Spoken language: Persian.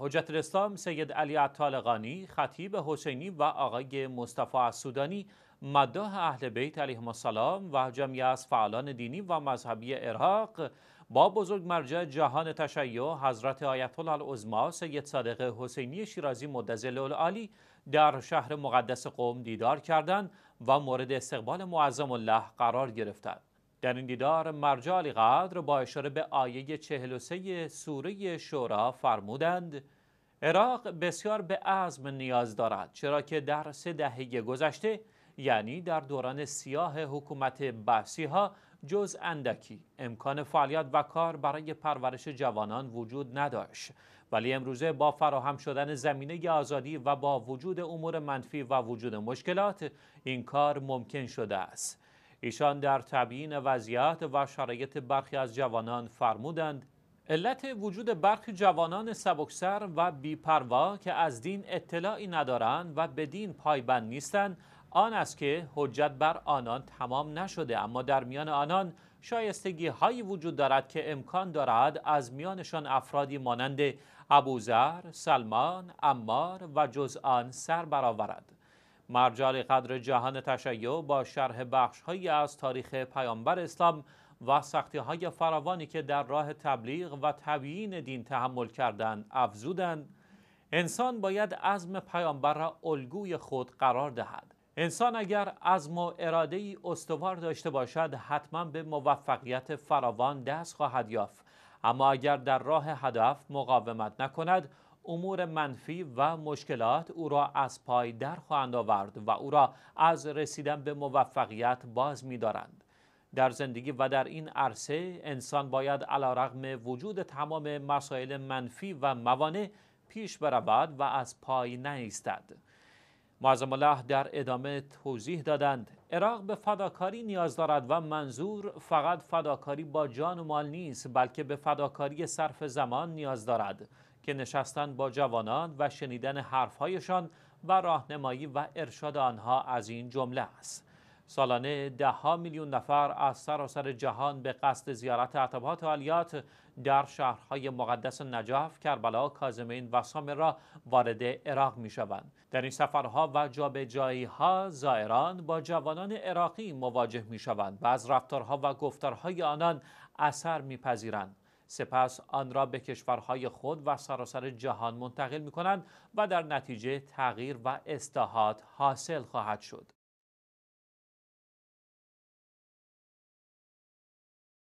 حجت الاسلام سید علی عطالقانی خطیب حسینی و آقای مصطفی سودانی، مداح اهل بیت علیهم السلام و جمعی از فعالان دینی و مذهبی عراق با بزرگ مرجع جهان تشیع حضرت آیت الله العظما سید صادق حسینی شیرازی مدظل العالی در شهر مقدس قوم دیدار کردند و مورد استقبال معظم الله قرار گرفتند در این دیدار مرجع قدر با اشاره به آیه 43 سوره شورا فرمودند عراق بسیار به عزم نیاز دارد چرا که در سه دهه گذشته یعنی در دوران سیاه حکومت بحثی ها جز اندکی امکان فعالیت و کار برای پرورش جوانان وجود نداشت ولی امروزه با فراهم شدن زمینه آزادی و با وجود امور منفی و وجود مشکلات این کار ممکن شده است ایشان در تبیین وضعیت و شرایط برخی از جوانان فرمودند علت وجود برخی جوانان سبکسر و بیپروا که از دین اطلاعی ندارند و به دین پایبند نیستند آن است که حجت بر آنان تمام نشده اما در میان آنان شایستگی هایی وجود دارد که امکان دارد از میانشان افرادی مانند ابوذر، سلمان، امار و جز آن سر برآورد. مرجع قدر جهان تشیع با شرح بخشهایی از تاریخ پیامبر اسلام و سختی های فراوانی که در راه تبلیغ و تبیین دین تحمل کردند افزودند انسان باید عزم پیامبر را الگوی خود قرار دهد انسان اگر عزم و اراده ای استوار داشته باشد حتما به موفقیت فراوان دست خواهد یافت اما اگر در راه هدف مقاومت نکند امور منفی و مشکلات او را از پای در خواهند آورد و او را از رسیدن به موفقیت باز می در زندگی و در این عرصه انسان باید علا رغم وجود تمام مسائل منفی و موانع پیش برود و از پای نیستد، معظم الله در ادامه توضیح دادند عراق به فداکاری نیاز دارد و منظور فقط فداکاری با جان و مال نیست بلکه به فداکاری صرف زمان نیاز دارد که نشستن با جوانان و شنیدن حرفهایشان و راهنمایی و ارشاد آنها از این جمله است سالانه ها میلیون نفر از سراسر جهان به قصد زیارت و عالیات در شهرهای مقدس نجف، کربلا، کازمین و سامر را وارد عراق می شوند. در این سفرها و جابجایی ها زائران با جوانان عراقی مواجه می شوند و از رفتارها و گفتارهای آنان اثر میپذیرند. سپس آن را به کشورهای خود و سراسر جهان منتقل می کنند و در نتیجه تغییر و استحاد حاصل خواهد شد.